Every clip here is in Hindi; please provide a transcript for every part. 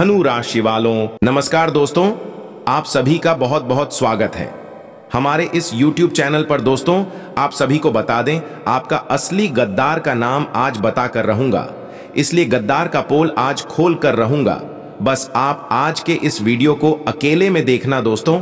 धनु राशि वालों नमस्कार दोस्तों आप सभी का बहुत बहुत स्वागत है हमारे इस YouTube चैनल पर दोस्तों आप सभी को बता दें आपका असली गद्दार का नाम आज बता कर रहूंगा इसलिए गद्दार का पोल आज खोल कर रहूंगा बस आप आज के इस वीडियो को अकेले में देखना दोस्तों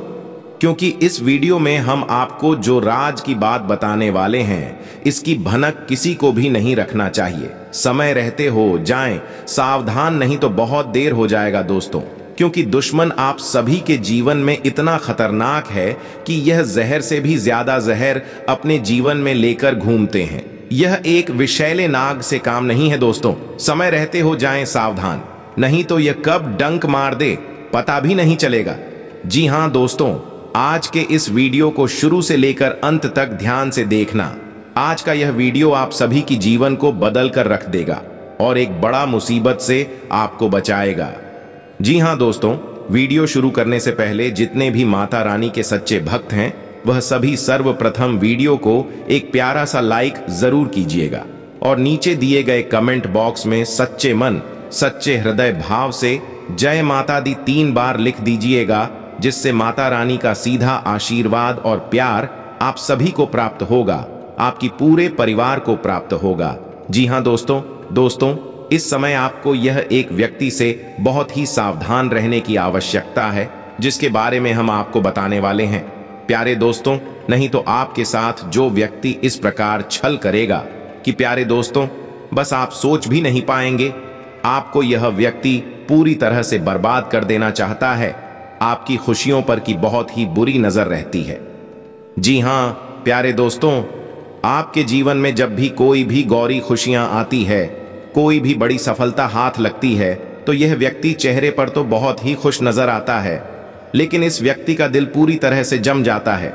क्योंकि इस वीडियो में हम आपको जो राज की बात बताने वाले हैं इसकी भनक किसी को भी नहीं रखना चाहिए समय रहते हो जाएं सावधान नहीं तो बहुत देर हो जाएगा दोस्तों क्योंकि दुश्मन आप सभी के जीवन में इतना खतरनाक है कि यह जहर से भी ज्यादा जहर अपने जीवन में लेकर घूमते हैं यह एक विषैले नाग से काम नहीं है दोस्तों समय रहते हो जाएं सावधान नहीं तो यह कब डंक मार दे पता भी नहीं चलेगा जी हाँ दोस्तों आज के इस वीडियो को शुरू से लेकर अंत तक ध्यान से देखना आज का यह वीडियो आप सभी की जीवन को बदल कर रख देगा और एक बड़ा मुसीबत से आपको बचाएगा जी हाँ दोस्तों वीडियो शुरू करने से पहले जितने भी माता रानी के सच्चे भक्त हैं वह सभी सर्वप्रथम वीडियो को एक प्यारा सा लाइक जरूर कीजिएगा और नीचे दिए गए कमेंट बॉक्स में सच्चे मन सच्चे हृदय भाव से जय माता दी तीन बार लिख दीजिएगा जिससे माता रानी का सीधा आशीर्वाद और प्यार आप सभी को प्राप्त होगा आपकी पूरे परिवार को प्राप्त होगा जी हाँ दोस्तों दोस्तों इस समय आपको यह एक व्यक्ति से बहुत ही सावधान रहने की आवश्यकता है जिसके बारे में हम आपको बताने वाले हैं प्यारे दोस्तों नहीं तो आपके साथ जो व्यक्ति इस प्रकार छल करेगा कि प्यारे दोस्तों बस आप सोच भी नहीं पाएंगे आपको यह व्यक्ति पूरी तरह से बर्बाद कर देना चाहता है आपकी खुशियों पर की बहुत ही बुरी नज़र रहती है जी हां प्यारे दोस्तों आपके जीवन में जब भी कोई भी गौरी खुशियां आती है कोई भी बड़ी सफलता हाथ लगती है तो यह व्यक्ति चेहरे पर तो बहुत ही खुश नज़र आता है लेकिन इस व्यक्ति का दिल पूरी तरह से जम जाता है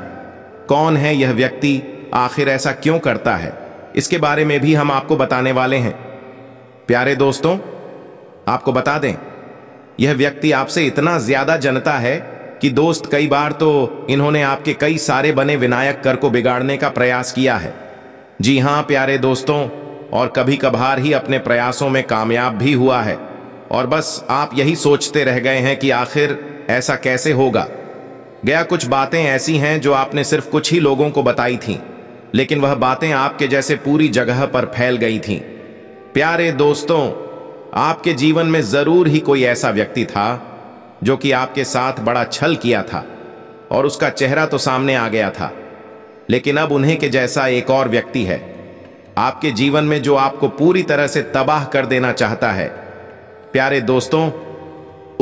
कौन है यह व्यक्ति आखिर ऐसा क्यों करता है इसके बारे में भी हम आपको बताने वाले हैं प्यारे दोस्तों आपको बता दें यह व्यक्ति आपसे इतना ज्यादा जनता है कि दोस्त कई बार तो इन्होंने आपके कई सारे बने विनायक कर को बिगाड़ने का प्रयास किया है जी हां प्यारे दोस्तों और कभी कभार ही अपने प्रयासों में कामयाब भी हुआ है और बस आप यही सोचते रह गए हैं कि आखिर ऐसा कैसे होगा गया कुछ बातें ऐसी हैं जो आपने सिर्फ कुछ ही लोगों को बताई थीं लेकिन वह बातें आपके जैसे पूरी जगह पर फैल गई थीं प्यारे दोस्तों आपके जीवन में ज़रूर ही कोई ऐसा व्यक्ति था जो कि आपके साथ बड़ा छल किया था और उसका चेहरा तो सामने आ गया था लेकिन अब उन्हें के जैसा एक और व्यक्ति है आपके जीवन में जो आपको पूरी तरह से तबाह कर देना चाहता है प्यारे दोस्तों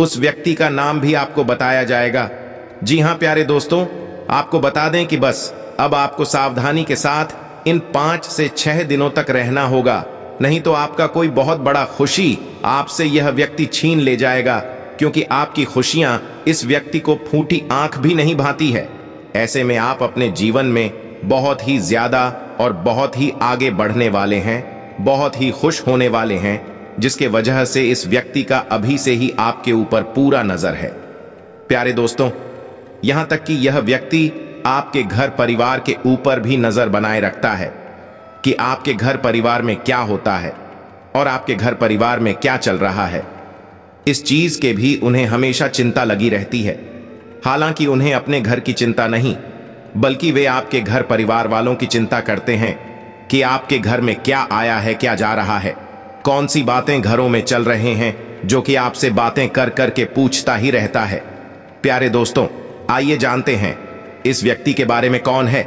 उस व्यक्ति का नाम भी आपको बताया जाएगा जी हां प्यारे दोस्तों आपको बता दें कि बस अब आपको सावधानी के साथ इन पांच से छह दिनों तक रहना होगा नहीं तो आपका कोई बहुत बड़ा खुशी आपसे यह व्यक्ति छीन ले जाएगा क्योंकि आपकी खुशियां इस व्यक्ति को फूटी आंख भी नहीं भाती है ऐसे में आप अपने जीवन में बहुत ही ज्यादा और बहुत ही आगे बढ़ने वाले हैं बहुत ही खुश होने वाले हैं जिसके वजह से इस व्यक्ति का अभी से ही आपके ऊपर पूरा नजर है प्यारे दोस्तों यहां तक कि यह व्यक्ति आपके घर परिवार के ऊपर भी नजर बनाए रखता है कि आपके घर परिवार में क्या होता है और आपके घर परिवार में क्या चल रहा है इस चीज के भी उन्हें हमेशा चिंता लगी रहती है हालांकि उन्हें अपने घर की चिंता नहीं बल्कि वे आपके घर परिवार वालों की चिंता करते हैं कि आपके घर में क्या आया है क्या जा रहा है कौन सी बातें घरों में चल रहे हैं जो कि आपसे बातें कर कर के पूछता ही रहता है प्यारे दोस्तों आइए जानते हैं इस व्यक्ति के बारे में कौन है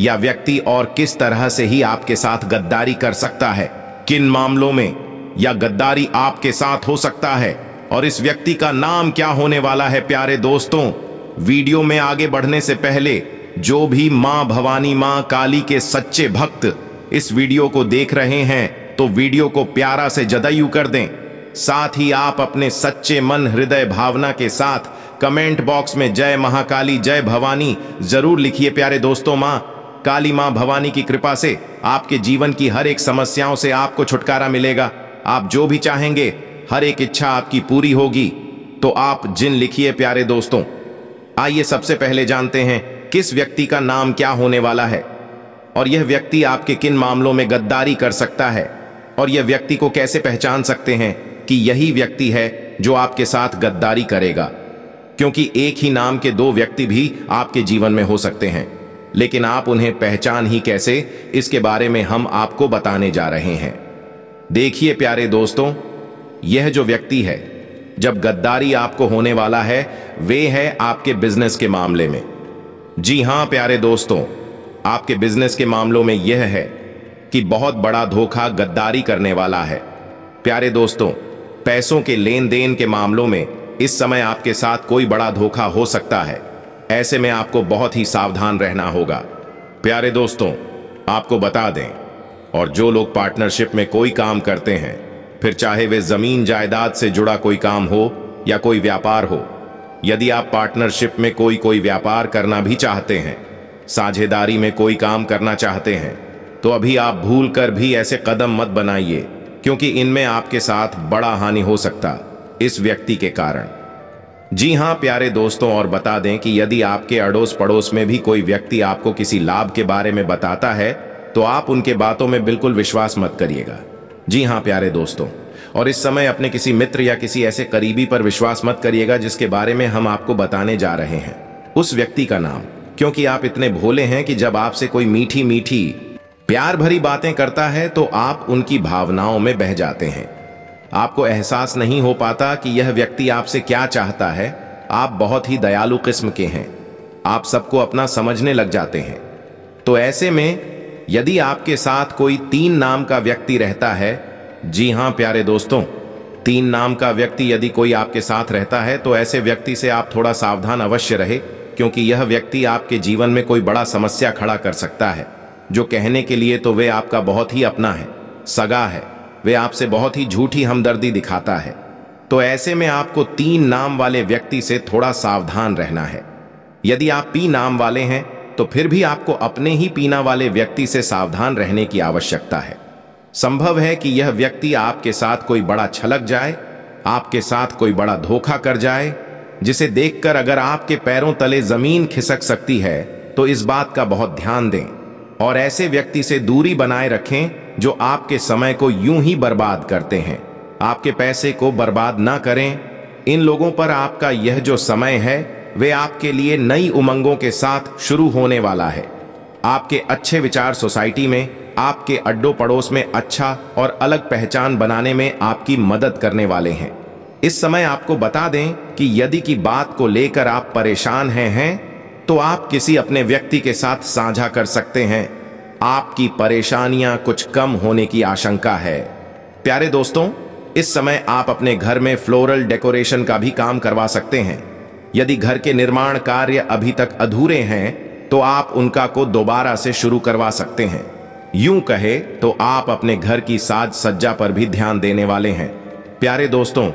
या व्यक्ति और किस तरह से ही आपके साथ गद्दारी कर सकता है किन मामलों में या गद्दारी आपके साथ हो सकता है और इस व्यक्ति का नाम क्या होने वाला है प्यारे दोस्तों वीडियो में आगे बढ़ने से पहले जो भी माँ भवानी माँ काली के सच्चे भक्त इस वीडियो को देख रहे हैं तो वीडियो को प्यारा से जदयू कर दें साथ ही आप अपने सच्चे मन हृदय भावना के साथ कमेंट बॉक्स में जय महाकाली जय भवानी जरूर लिखिए प्यारे दोस्तों माँ काली माँ भवानी की कृपा से आपके जीवन की हर एक समस्याओं से आपको छुटकारा मिलेगा आप जो भी चाहेंगे हर एक इच्छा आपकी पूरी होगी तो आप जिन लिखिए प्यारे दोस्तों आइए सबसे पहले जानते हैं किस व्यक्ति का नाम क्या होने वाला है और यह व्यक्ति आपके किन मामलों में गद्दारी कर सकता है और यह व्यक्ति को कैसे पहचान सकते हैं कि यही व्यक्ति है जो आपके साथ गद्दारी करेगा क्योंकि एक ही नाम के दो व्यक्ति भी आपके जीवन में हो सकते हैं लेकिन आप उन्हें पहचान ही कैसे इसके बारे में हम आपको बताने जा रहे हैं देखिए प्यारे दोस्तों यह जो व्यक्ति है जब गद्दारी आपको होने वाला है वे है आपके बिजनेस के मामले में जी हां प्यारे दोस्तों आपके बिजनेस के मामलों में यह है कि बहुत बड़ा धोखा गद्दारी करने वाला है प्यारे दोस्तों पैसों के लेन देन के मामलों में इस समय आपके साथ कोई बड़ा धोखा हो सकता है ऐसे में आपको बहुत ही सावधान रहना होगा प्यारे दोस्तों आपको बता दें और जो लोग पार्टनरशिप में कोई काम करते हैं फिर चाहे वे ज़मीन जायदाद से जुड़ा कोई काम हो या कोई व्यापार हो यदि आप पार्टनरशिप में कोई कोई व्यापार करना भी चाहते हैं साझेदारी में कोई काम करना चाहते हैं तो अभी आप भूल कर भी ऐसे कदम मत बनाइए क्योंकि इनमें आपके साथ बड़ा हानि हो सकता इस व्यक्ति के कारण जी हाँ प्यारे दोस्तों और बता दें कि यदि आपके अड़ोस पड़ोस में भी कोई व्यक्ति आपको किसी लाभ के बारे में बताता है तो आप उनके बातों में बिल्कुल विश्वास मत करिएगा जी हाँ प्यारे दोस्तों और इस समय अपने किसी मित्र या किसी ऐसे करीबी पर विश्वास मत करिएगा जिसके बारे में हम आपको बताने जा रहे हैं उस व्यक्ति का नाम क्योंकि आप इतने भोले हैं कि जब आपसे कोई मीठी मीठी प्यार भरी बातें करता है तो आप उनकी भावनाओं में बह जाते हैं आपको एहसास नहीं हो पाता कि यह व्यक्ति आपसे क्या चाहता है आप बहुत ही दयालु किस्म के हैं आप सबको अपना समझने लग जाते हैं तो ऐसे में यदि आपके साथ कोई तीन नाम का व्यक्ति रहता है जी हां प्यारे दोस्तों तीन नाम का व्यक्ति यदि कोई आपके साथ रहता है तो ऐसे व्यक्ति से आप थोड़ा सावधान अवश्य रहे क्योंकि यह व्यक्ति आपके जीवन में कोई बड़ा समस्या खड़ा कर सकता है जो कहने के लिए तो वे आपका बहुत ही अपना है सगा है वे आपसे बहुत ही झूठी हमदर्दी दिखाता है तो ऐसे में आपको तीन नाम वाले व्यक्ति से थोड़ा सावधान रहना है यदि आप पी नाम वाले हैं तो फिर भी आपको अपने ही पीना वाले व्यक्ति से सावधान रहने की आवश्यकता है संभव है कि यह व्यक्ति आपके साथ कोई बड़ा छलक जाए आपके साथ कोई बड़ा धोखा कर जाए जिसे देखकर अगर आपके पैरों तले जमीन खिसक सकती है तो इस बात का बहुत ध्यान दें और ऐसे व्यक्ति से दूरी बनाए रखें जो आपके समय को यूं ही बर्बाद करते हैं आपके पैसे को बर्बाद ना करें इन लोगों पर आपका यह जो समय है वे आपके लिए नई उमंगों के साथ शुरू होने वाला है आपके अच्छे विचार सोसाइटी में आपके अड्डो पड़ोस में अच्छा और अलग पहचान बनाने में आपकी मदद करने वाले हैं इस समय आपको बता दें कि यदि की बात को लेकर आप परेशान हैं हैं तो आप किसी अपने व्यक्ति के साथ साझा कर सकते हैं आपकी परेशानियां कुछ कम होने की आशंका है प्यारे दोस्तों इस समय आप अपने घर में फ्लोरल डेकोरेशन का भी काम करवा सकते हैं यदि घर के निर्माण कार्य अभी तक अधूरे हैं तो आप उनका को दोबारा से शुरू करवा सकते हैं यूं कहे तो आप अपने घर की साज सज्जा पर भी ध्यान देने वाले हैं प्यारे दोस्तों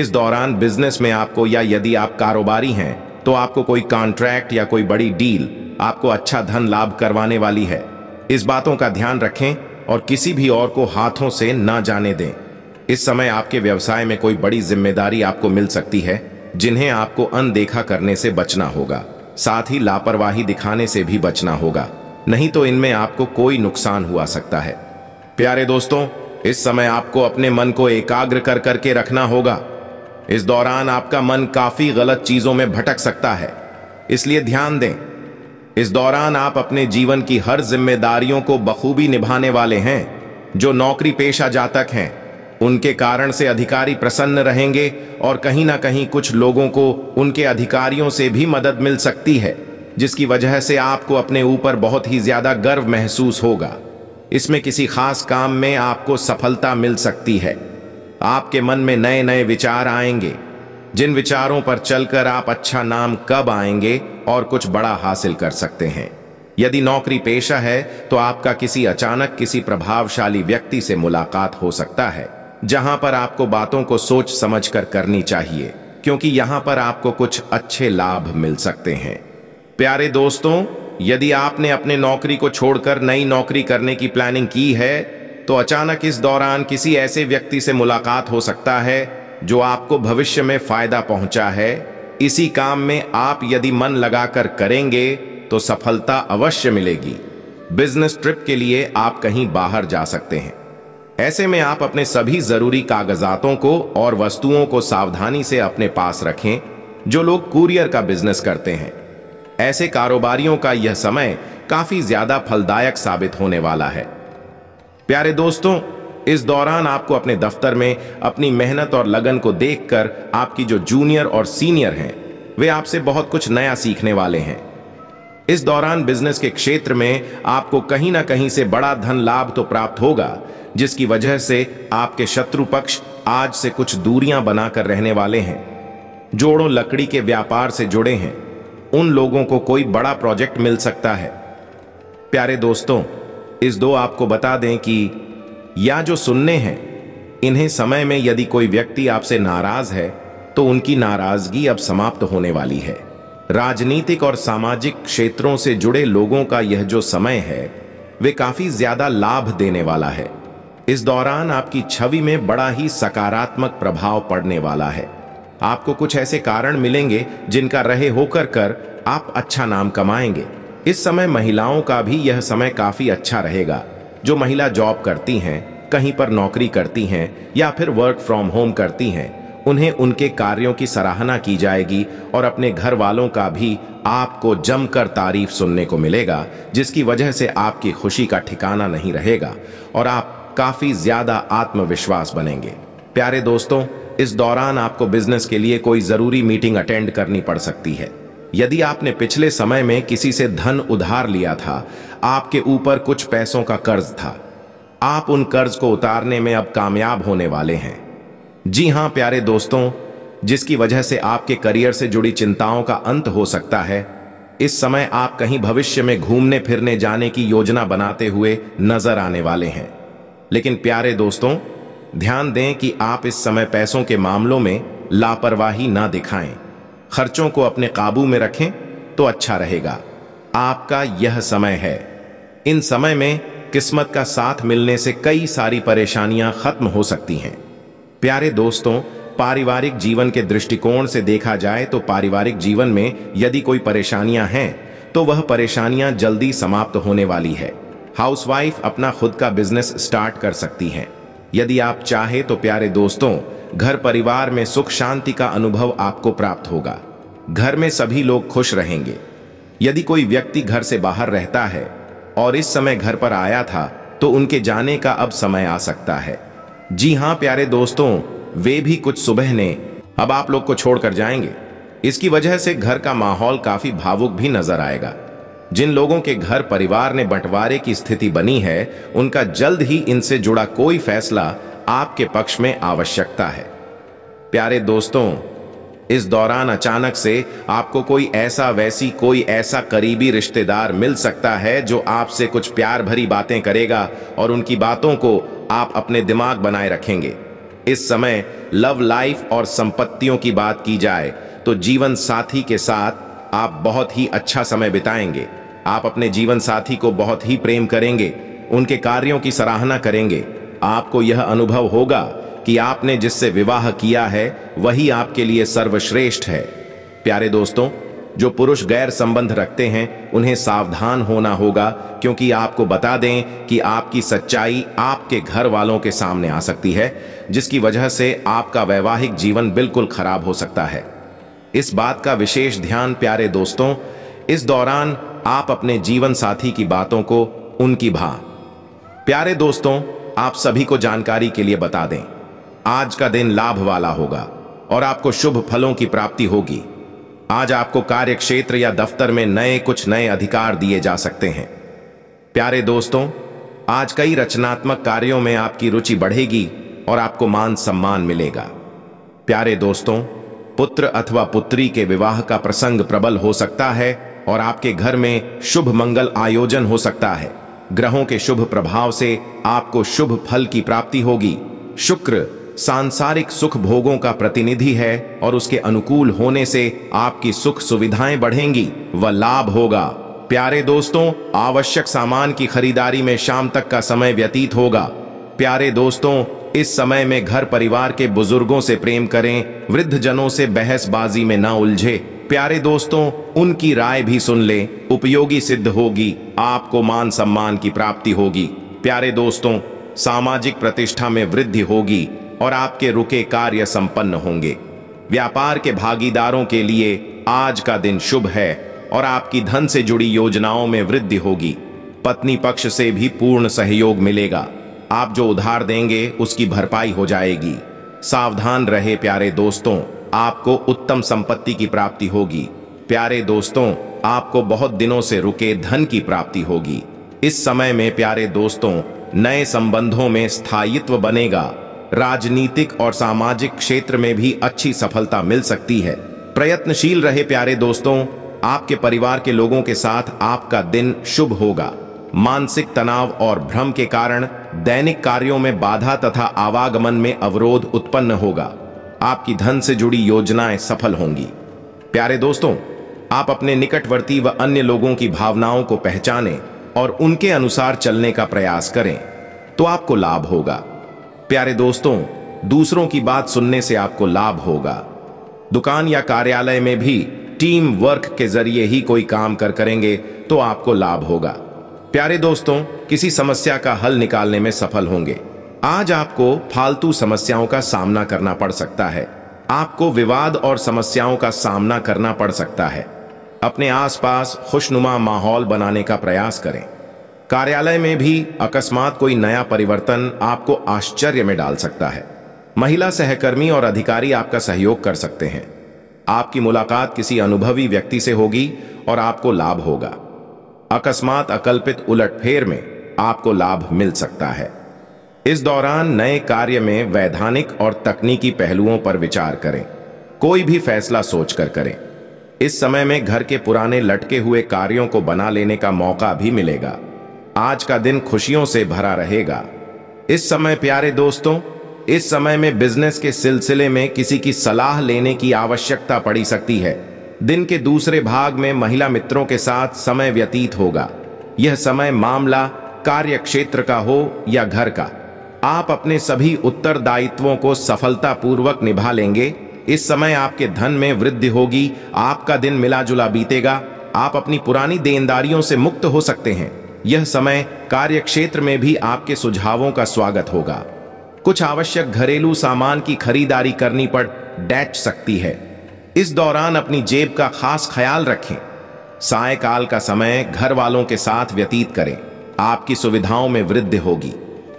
इस दौरान बिजनेस में आपको या यदि आप कारोबारी हैं तो आपको कोई कॉन्ट्रैक्ट या कोई बड़ी डील आपको अच्छा धन लाभ करवाने वाली है इस बातों का ध्यान रखें और किसी भी और को हाथों से ना जाने दें इस समय आपके व्यवसाय में कोई बड़ी जिम्मेदारी आपको मिल सकती है जिन्हें आपको अनदेखा करने से बचना होगा साथ ही लापरवाही दिखाने से भी बचना होगा नहीं तो इनमें आपको कोई नुकसान हुआ सकता है प्यारे दोस्तों इस समय आपको अपने मन को एकाग्र कर करके रखना होगा इस दौरान आपका मन काफी गलत चीजों में भटक सकता है इसलिए ध्यान दें इस दौरान आप अपने जीवन की हर जिम्मेदारियों को बखूबी निभाने वाले हैं जो नौकरी पेशा जातक हैं उनके कारण से अधिकारी प्रसन्न रहेंगे और कहीं ना कहीं कुछ लोगों को उनके अधिकारियों से भी मदद मिल सकती है जिसकी वजह से आपको अपने ऊपर बहुत ही ज्यादा गर्व महसूस होगा इसमें किसी खास काम में आपको सफलता मिल सकती है आपके मन में नए नए विचार आएंगे जिन विचारों पर चलकर आप अच्छा नाम कब आएंगे और कुछ बड़ा हासिल कर सकते हैं यदि नौकरी पेशा है तो आपका किसी अचानक किसी प्रभावशाली व्यक्ति से मुलाकात हो सकता है जहां पर आपको बातों को सोच समझ कर करनी चाहिए क्योंकि यहां पर आपको कुछ अच्छे लाभ मिल सकते हैं प्यारे दोस्तों यदि आपने अपने नौकरी को छोड़कर नई नौकरी करने की प्लानिंग की है तो अचानक इस दौरान किसी ऐसे व्यक्ति से मुलाकात हो सकता है जो आपको भविष्य में फायदा पहुंचा है इसी काम में आप यदि मन लगाकर करेंगे तो सफलता अवश्य मिलेगी बिजनेस ट्रिप के लिए आप कहीं बाहर जा सकते हैं ऐसे में आप अपने सभी जरूरी कागजातों को और वस्तुओं को सावधानी से अपने पास रखें जो लोग कुरियर का बिजनेस करते हैं ऐसे कारोबारियों का यह समय काफी ज्यादा फलदायक साबित होने वाला है प्यारे दोस्तों इस दौरान आपको अपने दफ्तर में अपनी मेहनत और लगन को देखकर आपकी जो जूनियर और सीनियर हैं वे आपसे बहुत कुछ नया सीखने वाले हैं इस दौरान बिजनेस के क्षेत्र में आपको कहीं ना कहीं से बड़ा धन लाभ तो प्राप्त होगा जिसकी वजह से आपके शत्रु पक्ष आज से कुछ दूरियां बनाकर रहने वाले हैं जोड़ों लकड़ी के व्यापार से जुड़े हैं उन लोगों को कोई बड़ा प्रोजेक्ट मिल सकता है प्यारे दोस्तों इस दो आपको बता दें कि या जो सुनने हैं इन्हें समय में यदि कोई व्यक्ति आपसे नाराज है तो उनकी नाराजगी अब समाप्त होने वाली है राजनीतिक और सामाजिक क्षेत्रों से जुड़े लोगों का यह जो समय है वे काफी ज्यादा लाभ देने वाला है इस दौरान आपकी छवि में बड़ा ही सकारात्मक प्रभाव पड़ने वाला है आपको कुछ ऐसे कारण मिलेंगे जिनका रहे होकर कर आप अच्छा नाम कमाएंगे इस समय महिलाओं का भी यह समय काफ़ी अच्छा रहेगा जो महिला जॉब करती हैं कहीं पर नौकरी करती हैं या फिर वर्क फ्रॉम होम करती हैं उन्हें उनके कार्यों की सराहना की जाएगी और अपने घर वालों का भी आपको जमकर तारीफ सुनने को मिलेगा जिसकी वजह से आपकी खुशी का ठिकाना नहीं रहेगा और आप काफ़ी ज़्यादा आत्मविश्वास बनेंगे प्यारे दोस्तों इस दौरान आपको बिजनेस के लिए कोई ज़रूरी मीटिंग अटेंड करनी पड़ सकती है यदि आपने पिछले समय में किसी से धन उधार लिया था आपके ऊपर कुछ पैसों का कर्ज था आप उन कर्ज को उतारने में अब कामयाब होने वाले हैं जी हां प्यारे दोस्तों जिसकी वजह से आपके करियर से जुड़ी चिंताओं का अंत हो सकता है इस समय आप कहीं भविष्य में घूमने फिरने जाने की योजना बनाते हुए नजर आने वाले हैं लेकिन प्यारे दोस्तों ध्यान दें कि आप इस समय पैसों के मामलों में लापरवाही ना दिखाएं खर्चों को अपने काबू में रखें तो अच्छा रहेगा आपका यह समय है इन समय में किस्मत का साथ मिलने से कई सारी परेशानियां खत्म हो सकती हैं प्यारे दोस्तों पारिवारिक जीवन के दृष्टिकोण से देखा जाए तो पारिवारिक जीवन में यदि कोई परेशानियां हैं तो वह परेशानियां जल्दी समाप्त होने वाली है हाउसवाइफ अपना खुद का बिजनेस स्टार्ट कर सकती हैं यदि आप चाहे तो प्यारे दोस्तों घर परिवार में सुख शांति का अनुभव आपको प्राप्त होगा घर में सभी लोग खुश रहेंगे यदि कोई व्यक्ति घर से बाहर रहता है और इस समय घर पर आया था तो उनके जाने का अब समय आ सकता है जी हाँ प्यारे दोस्तों वे भी कुछ सुबह ने अब आप लोग को छोड़कर जाएंगे इसकी वजह से घर का माहौल काफी भावुक भी नजर आएगा जिन लोगों के घर परिवार ने बंटवारे की स्थिति बनी है उनका जल्द ही इनसे जुड़ा कोई फैसला आपके पक्ष में आवश्यकता है प्यारे दोस्तों इस दौरान अचानक से आपको कोई ऐसा वैसी कोई ऐसा करीबी रिश्तेदार मिल सकता है जो आपसे कुछ प्यार भरी बातें करेगा और उनकी बातों को आप अपने दिमाग बनाए रखेंगे इस समय लव लाइफ और संपत्तियों की बात की जाए तो जीवन साथी के साथ आप बहुत ही अच्छा समय बिताएंगे आप अपने जीवन साथी को बहुत ही प्रेम करेंगे उनके कार्यों की सराहना करेंगे आपको यह अनुभव होगा कि आपने जिससे विवाह किया है वही आपके लिए सर्वश्रेष्ठ है प्यारे दोस्तों जो पुरुष गैर संबंध रखते हैं उन्हें सावधान होना होगा क्योंकि आपको बता दें कि आपकी सच्चाई आपके घर वालों के सामने आ सकती है जिसकी वजह से आपका वैवाहिक जीवन बिल्कुल खराब हो सकता है इस बात का विशेष ध्यान प्यारे दोस्तों इस दौरान आप अपने जीवन साथी की बातों को उनकी भा प्यारे दोस्तों आप सभी को जानकारी के लिए बता दें आज का दिन लाभ वाला होगा और आपको शुभ फलों की प्राप्ति होगी आज आपको कार्य क्षेत्र या दफ्तर में नए कुछ नए अधिकार दिए जा सकते हैं प्यारे दोस्तों आज कई रचनात्मक कार्यों में आपकी रुचि बढ़ेगी और आपको मान सम्मान मिलेगा प्यारे दोस्तों पुत्र अथवा पुत्री के विवाह का प्रसंग प्रबल हो सकता है और आपके घर में शुभ मंगल आयोजन हो सकता है ग्रहों के शुभ प्रभाव से आपको शुभ फल की प्राप्ति होगी शुक्र सांसारिक सुख भोगों का प्रतिनिधि है और उसके अनुकूल होने से आपकी सुख सुविधाएं बढ़ेंगी व लाभ होगा प्यारे दोस्तों आवश्यक सामान की खरीदारी में शाम तक का समय व्यतीत होगा प्यारे दोस्तों इस समय में घर परिवार के बुजुर्गों से प्रेम करें वृद्ध जनों से बहसबाजी में ना उलझे प्यारे दोस्तों उनकी राय भी सुन ले उपयोगी सिद्ध होगी आपको मान सम्मान की प्राप्ति होगी प्यारे दोस्तों सामाजिक प्रतिष्ठा में वृद्धि होगी और आपके रुके कार्य संपन्न होंगे व्यापार के भागीदारों के लिए आज का दिन शुभ है और आपकी धन से जुड़ी योजनाओं में वृद्धि होगी पत्नी पक्ष से भी पूर्ण सहयोग मिलेगा आप जो उधार देंगे उसकी भरपाई हो जाएगी सावधान रहे प्यारे दोस्तों आपको उत्तम संपत्ति की प्राप्ति होगी प्यारे दोस्तों आपको बहुत दिनों से रुके धन की प्राप्ति होगी इस समय में प्यारे दोस्तों नए संबंधों में स्थायित्व बनेगा राजनीतिक और सामाजिक क्षेत्र में भी अच्छी सफलता मिल सकती है प्रयत्नशील रहे प्यारे दोस्तों आपके परिवार के लोगों के साथ आपका दिन शुभ होगा मानसिक तनाव और भ्रम के कारण दैनिक कार्यों में बाधा तथा आवागमन में अवरोध उत्पन्न होगा आपकी धन से जुड़ी योजनाएं सफल होंगी प्यारे दोस्तों आप अपने निकटवर्ती व अन्य लोगों की भावनाओं को पहचाने और उनके अनुसार चलने का प्रयास करें तो आपको लाभ होगा प्यारे दोस्तों दूसरों की बात सुनने से आपको लाभ होगा दुकान या कार्यालय में भी टीम वर्क के जरिए ही कोई काम कर करेंगे तो आपको लाभ होगा प्यारे दोस्तों किसी समस्या का हल निकालने में सफल होंगे आज आपको फालतू समस्याओं का सामना करना पड़ सकता है आपको विवाद और समस्याओं का सामना करना पड़ सकता है अपने आसपास खुशनुमा माहौल बनाने का प्रयास करें कार्यालय में भी अकस्मात कोई नया परिवर्तन आपको आश्चर्य में डाल सकता है महिला सहकर्मी और अधिकारी आपका सहयोग कर सकते हैं आपकी मुलाकात किसी अनुभवी व्यक्ति से होगी और आपको लाभ होगा अकस्मात अकल्पित उलटफेर में आपको लाभ मिल सकता है इस दौरान नए कार्य में वैधानिक और तकनीकी पहलुओं पर विचार करें कोई भी फैसला सोचकर करें इस समय में घर के पुराने लटके हुए कार्यों को बना लेने का मौका भी मिलेगा आज का दिन खुशियों से भरा रहेगा इस समय प्यारे दोस्तों इस समय में बिजनेस के सिलसिले में किसी की सलाह लेने की आवश्यकता पड़ी सकती है दिन के दूसरे भाग में महिला मित्रों के साथ समय व्यतीत होगा यह समय मामला कार्य क्षेत्र का हो या घर का आप अपने सभी उत्तरदायित्वों को सफलतापूर्वक निभा लेंगे इस समय आपके धन में वृद्धि होगी आपका दिन मिला जुला बीतेगा आप अपनी पुरानी देनदारियों से मुक्त हो सकते हैं यह समय कार्यक्षेत्र में भी आपके सुझावों का स्वागत होगा कुछ आवश्यक घरेलू सामान की खरीदारी करनी पर डैच सकती है इस दौरान अपनी जेब का खास ख्याल रखें सायकाल का समय घर वालों के साथ व्यतीत करें आपकी सुविधाओं में वृद्धि होगी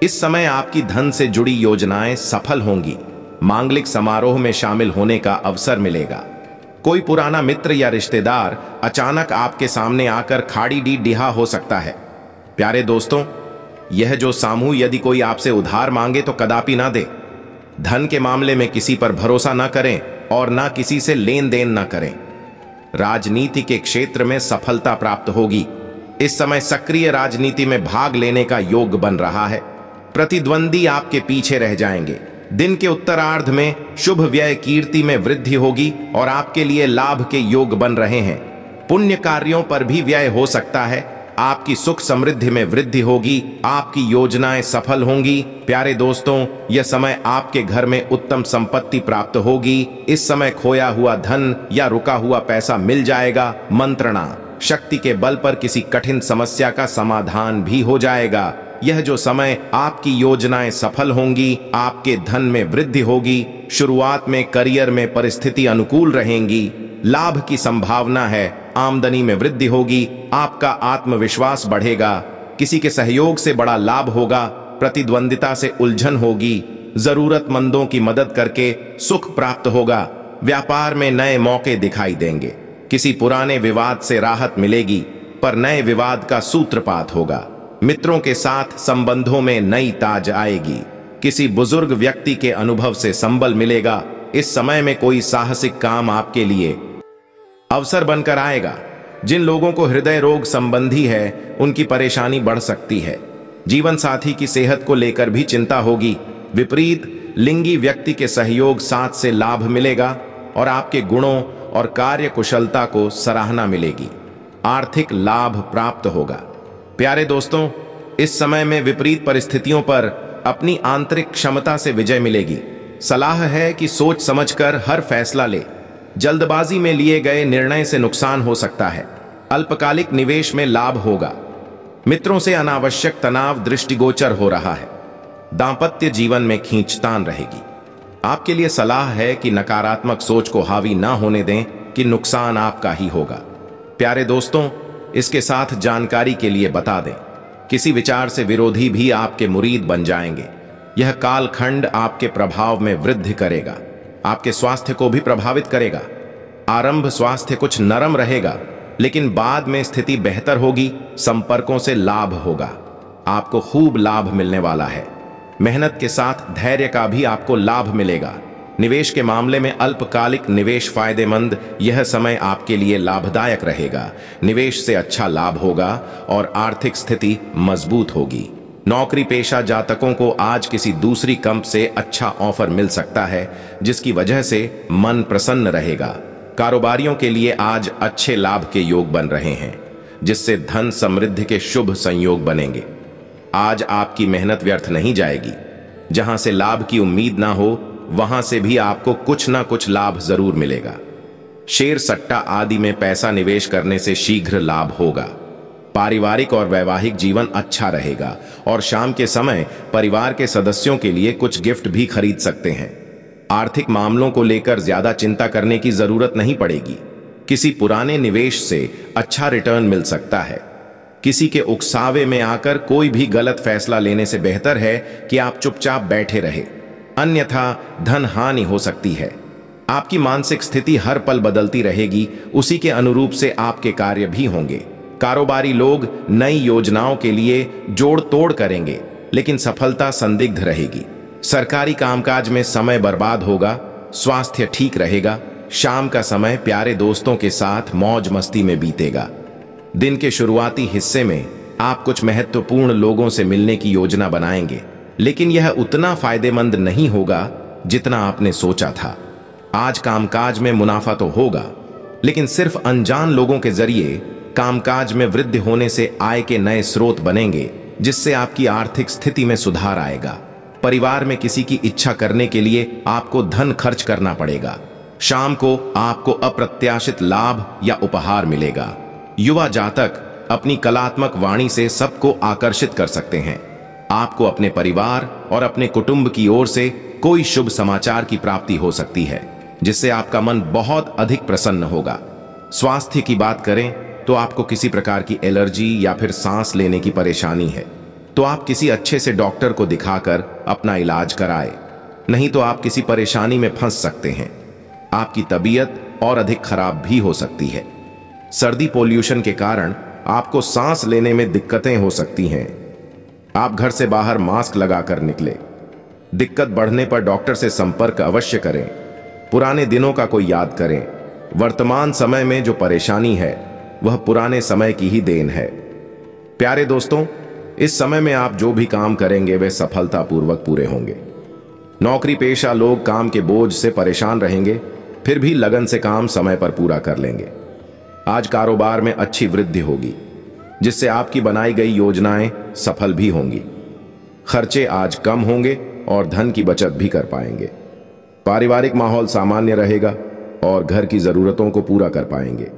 इस समय आपकी धन से जुड़ी योजनाएं सफल होंगी मांगलिक समारोह में शामिल होने का अवसर मिलेगा कोई पुराना मित्र या रिश्तेदार अचानक आपके सामने आकर खाड़ी डी डिहा हो सकता है प्यारे दोस्तों यह जो सामूह यदि कोई आपसे उधार मांगे तो कदापि ना दे धन के मामले में किसी पर भरोसा ना करें और ना किसी से लेन देन ना करें राजनीति के क्षेत्र में सफलता प्राप्त होगी इस समय सक्रिय राजनीति में भाग लेने का योग बन रहा है प्रतिद्वंदी आपके पीछे रह जाएंगे दिन के उत्तरार्ध में शुभ व्यय कीर्ति में वृद्धि होगी और आपके लिए लाभ के योग बन रहे हैं पुण्य कार्यों पर भी व्यय हो सकता है आपकी सुख समृद्धि में वृद्धि होगी आपकी योजनाएं सफल होंगी प्यारे दोस्तों यह समय आपके घर में उत्तम संपत्ति प्राप्त होगी इस समय खोया हुआ धन या रुका हुआ पैसा मिल जाएगा मंत्रणा शक्ति के बल पर किसी कठिन समस्या का समाधान भी हो जाएगा यह जो समय आपकी योजनाएं सफल होंगी आपके धन में वृद्धि होगी शुरुआत में करियर में परिस्थिति अनुकूल रहेंगी लाभ की संभावना है आमदनी में वृद्धि होगी आपका आत्मविश्वास बढ़ेगा किसी के सहयोग से बड़ा लाभ होगा प्रतिद्वंदिता से उलझन होगी जरूरतमंदों की मदद करके सुख प्राप्त होगा व्यापार में नए मौके दिखाई देंगे किसी पुराने विवाद से राहत मिलेगी पर नए विवाद का सूत्रपात होगा मित्रों के साथ संबंधों में नई ताज आएगी किसी बुजुर्ग व्यक्ति के अनुभव से संबल मिलेगा इस समय में कोई साहसिक काम आपके लिए अवसर बनकर आएगा जिन लोगों को हृदय रोग संबंधी है उनकी परेशानी बढ़ सकती है जीवन साथी की सेहत को लेकर भी चिंता होगी विपरीत लिंगी व्यक्ति के सहयोग साथ से लाभ मिलेगा और आपके गुणों और कार्य कुशलता को सराहना मिलेगी आर्थिक लाभ प्राप्त होगा प्यारे दोस्तों इस समय में विपरीत परिस्थितियों पर अपनी आंतरिक क्षमता से विजय मिलेगी सलाह है कि सोच समझकर हर फैसला ले जल्दबाजी में लिए गए निर्णय से नुकसान हो सकता है अल्पकालिक निवेश में लाभ होगा मित्रों से अनावश्यक तनाव दृष्टिगोचर हो रहा है दाम्पत्य जीवन में खींचतान रहेगी आपके लिए सलाह है कि नकारात्मक सोच को हावी ना होने दें कि नुकसान आपका ही होगा प्यारे दोस्तों इसके साथ जानकारी के लिए बता दें किसी विचार से विरोधी भी आपके मुरीद बन जाएंगे यह कालखंड आपके प्रभाव में वृद्धि करेगा आपके स्वास्थ्य को भी प्रभावित करेगा आरंभ स्वास्थ्य कुछ नरम रहेगा लेकिन बाद में स्थिति बेहतर होगी संपर्कों से लाभ होगा आपको खूब लाभ मिलने वाला है मेहनत के साथ धैर्य का भी आपको लाभ मिलेगा निवेश के मामले में अल्पकालिक निवेश फायदेमंद यह समय आपके लिए लाभदायक रहेगा निवेश से अच्छा लाभ होगा और आर्थिक स्थिति मजबूत होगी नौकरी पेशा जातकों को आज किसी दूसरी कंप से अच्छा ऑफर मिल सकता है जिसकी वजह से मन प्रसन्न रहेगा कारोबारियों के लिए आज अच्छे लाभ के योग बन रहे हैं जिससे धन समृद्धि के शुभ संयोग बनेंगे आज आपकी मेहनत व्यर्थ नहीं जाएगी जहां से लाभ की उम्मीद ना हो वहां से भी आपको कुछ ना कुछ लाभ जरूर मिलेगा शेयर सट्टा आदि में पैसा निवेश करने से शीघ्र लाभ होगा पारिवारिक और वैवाहिक जीवन अच्छा रहेगा और शाम के समय परिवार के सदस्यों के लिए कुछ गिफ्ट भी खरीद सकते हैं आर्थिक मामलों को लेकर ज्यादा चिंता करने की जरूरत नहीं पड़ेगी किसी पुराने निवेश से अच्छा रिटर्न मिल सकता है किसी के उकसावे में आकर कोई भी गलत फैसला लेने से बेहतर है कि आप चुपचाप बैठे रहें अन्यथा धन हानि हो सकती है आपकी मानसिक स्थिति हर पल बदलती रहेगी उसी के अनुरूप से आपके कार्य भी होंगे कारोबारी लोग नई योजनाओं के लिए जोड़ तोड़ करेंगे लेकिन सफलता संदिग्ध रहेगी सरकारी कामकाज में समय बर्बाद होगा स्वास्थ्य ठीक रहेगा शाम का समय प्यारे दोस्तों के साथ मौज मस्ती में बीतेगा दिन के शुरुआती हिस्से में आप कुछ महत्वपूर्ण लोगों से मिलने की योजना बनाएंगे लेकिन यह उतना फायदेमंद नहीं होगा जितना आपने सोचा था आज कामकाज में मुनाफा तो होगा लेकिन सिर्फ अनजान लोगों के जरिए कामकाज में वृद्धि होने से आय के नए स्रोत बनेंगे जिससे आपकी आर्थिक स्थिति में सुधार आएगा परिवार में किसी की इच्छा करने के लिए आपको धन खर्च करना पड़ेगा शाम को आपको अप्रत्याशित लाभ या उपहार मिलेगा युवा जातक अपनी कलात्मक वाणी से सबको आकर्षित कर सकते हैं आपको अपने परिवार और अपने कुटुंब की ओर से कोई शुभ समाचार की प्राप्ति हो सकती है जिससे आपका मन बहुत अधिक प्रसन्न होगा स्वास्थ्य की बात करें तो आपको किसी प्रकार की एलर्जी या फिर सांस लेने की परेशानी है तो आप किसी अच्छे से डॉक्टर को दिखाकर अपना इलाज कराए नहीं तो आप किसी परेशानी में फंस सकते हैं आपकी तबीयत और अधिक खराब भी हो सकती है सर्दी पोल्यूशन के कारण आपको सांस लेने में दिक्कतें हो सकती हैं आप घर से बाहर मास्क लगाकर निकले दिक्कत बढ़ने पर डॉक्टर से संपर्क अवश्य करें पुराने दिनों का कोई याद करें वर्तमान समय में जो परेशानी है वह पुराने समय की ही देन है प्यारे दोस्तों इस समय में आप जो भी काम करेंगे वे सफलतापूर्वक पूरे होंगे नौकरी पेशा लोग काम के बोझ से परेशान रहेंगे फिर भी लगन से काम समय पर पूरा कर लेंगे आज कारोबार में अच्छी वृद्धि होगी जिससे आपकी बनाई गई योजनाएं सफल भी होंगी खर्चे आज कम होंगे और धन की बचत भी कर पाएंगे पारिवारिक माहौल सामान्य रहेगा और घर की जरूरतों को पूरा कर पाएंगे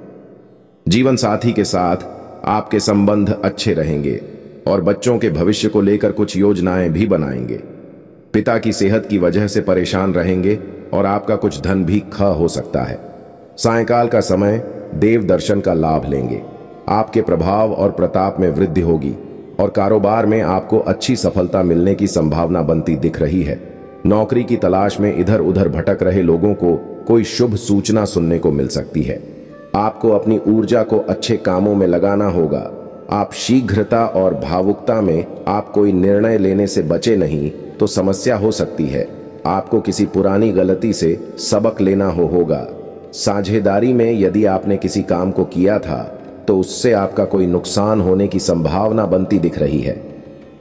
जीवन साथी के साथ आपके संबंध अच्छे रहेंगे और बच्चों के भविष्य को लेकर कुछ योजनाएं भी बनाएंगे पिता की सेहत की वजह से परेशान रहेंगे और आपका कुछ धन भी ख हो सकता है सायकाल का समय देव दर्शन का लाभ लेंगे आपके प्रभाव और प्रताप में वृद्धि होगी और कारोबार में आपको अच्छी सफलता मिलने की संभावना बनती दिख रही है नौकरी की तलाश में इधर उधर भटक रहे लोगों को कोई शुभ सूचना सुनने को मिल सकती है आपको अपनी ऊर्जा को अच्छे कामों में लगाना होगा आप शीघ्रता और भावुकता में आप कोई निर्णय लेने से बचे नहीं तो समस्या हो सकती है आपको किसी पुरानी गलती से सबक लेना हो होगा साझेदारी में यदि आपने किसी काम को किया था तो उससे आपका कोई नुकसान होने की संभावना बनती दिख रही है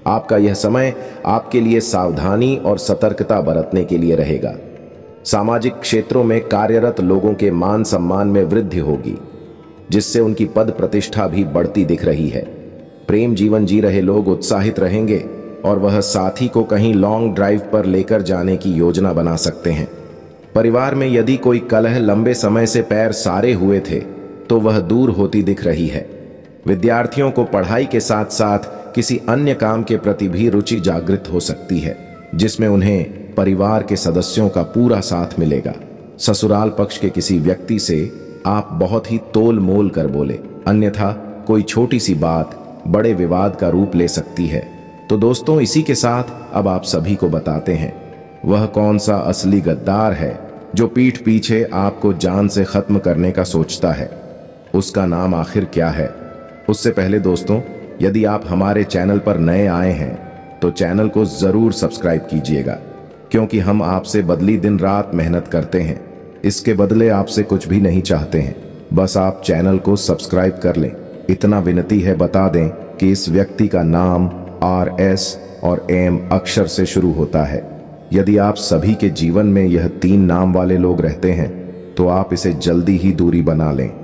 आपका यह समय आपके लिए सावधानी और सतर्कता बरतने के लिए रहेगा सामाजिक क्षेत्रों में कार्यरत लोगों के मान सम्मान में वृद्धि होगी जिससे उनकी पद प्रतिष्ठा भी बढ़ती दिख रही है प्रेम जीवन जी रहे लोग उत्साहित रहेंगे और वह साथी को कहीं लॉन्ग ड्राइव पर लेकर जाने की योजना बना सकते हैं परिवार में यदि कोई कलह लंबे समय से पैर सारे हुए थे तो वह दूर होती दिख रही है विद्यार्थियों को पढ़ाई के साथ साथ किसी अन्य काम के प्रति भी रुचि जागृत हो सकती है जिसमें उन्हें परिवार के सदस्यों का पूरा साथ मिलेगा ससुराल पक्ष के किसी व्यक्ति से आप बहुत ही तोल मोल कर बोले अन्यथा कोई छोटी सी बात बड़े विवाद का रूप ले सकती है तो दोस्तों इसी के साथ अब आप सभी को बताते हैं वह कौन सा असली गद्दार है जो पीठ पीछे आपको जान से खत्म करने का सोचता है उसका नाम आखिर क्या है उससे पहले दोस्तों यदि आप हमारे चैनल पर नए आए हैं तो चैनल को ज़रूर सब्सक्राइब कीजिएगा क्योंकि हम आपसे बदली दिन रात मेहनत करते हैं इसके बदले आपसे कुछ भी नहीं चाहते हैं बस आप चैनल को सब्सक्राइब कर लें इतना विनती है बता दें कि इस व्यक्ति का नाम आर एस और एम अक्षर से शुरू होता है यदि आप सभी के जीवन में यह तीन नाम वाले लोग रहते हैं तो आप इसे जल्दी ही दूरी बना लें